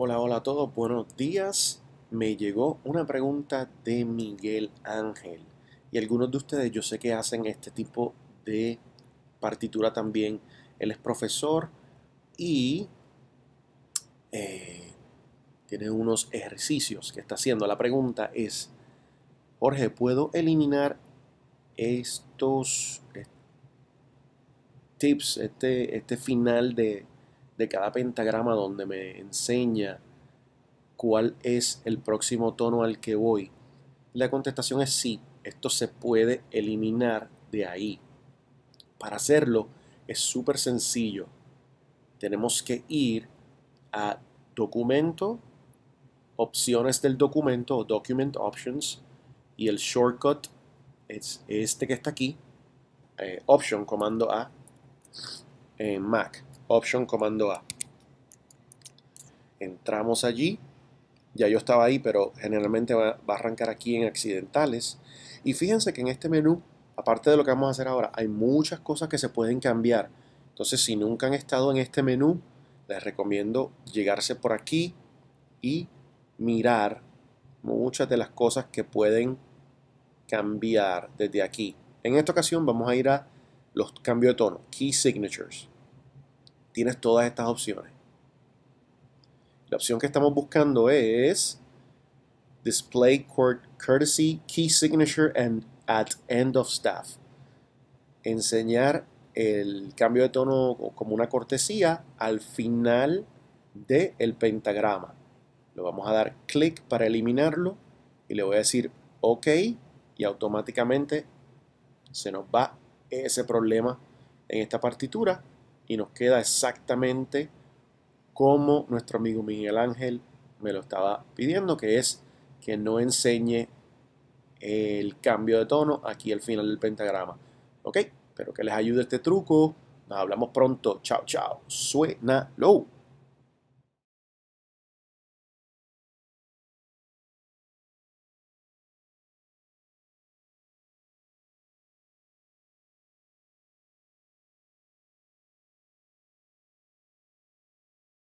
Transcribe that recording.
Hola, hola a todos, buenos días. Me llegó una pregunta de Miguel Ángel. Y algunos de ustedes yo sé que hacen este tipo de partitura también. Él es profesor y eh, tiene unos ejercicios que está haciendo. La pregunta es, Jorge, ¿puedo eliminar estos tips, este, este final de, de cada pentagrama donde me enseña cuál es el próximo tono al que voy? La contestación es sí, esto se puede eliminar de ahí. Para hacerlo es súper sencillo. Tenemos que ir a documento, opciones del documento document options y el shortcut es este que está aquí, eh, option, comando A en Mac. Option Comando A. Entramos allí. Ya yo estaba ahí, pero generalmente va, a arrancar aquí en accidentales. Y fíjense que en este menú, aparte de lo que vamos a hacer ahora, hay muchas cosas que se pueden cambiar. Entonces, si nunca han estado en este menú, les recomiendo llegarse por aquí y mirar muchas de las cosas que pueden cambiar desde aquí. En esta ocasión vamos a ir a los cambios de tono, Key Signatures tienes todas estas opciones. La opción que estamos buscando es Display Courtesy Key Signature and at End of Staff. Enseñar el cambio de tono como una cortesía al final del el pentagrama. lo vamos a dar clic para eliminarlo y le voy a decir OK y automáticamente se nos va ese problema en esta partitura y nos queda exactamente como nuestro amigo Miguel Ángel me lo estaba pidiendo, que es que no enseñe el cambio de tono aquí al final del pentagrama. ¿Ok? Espero que les ayude este truco. Nos hablamos pronto. Chao, chao. Suena low.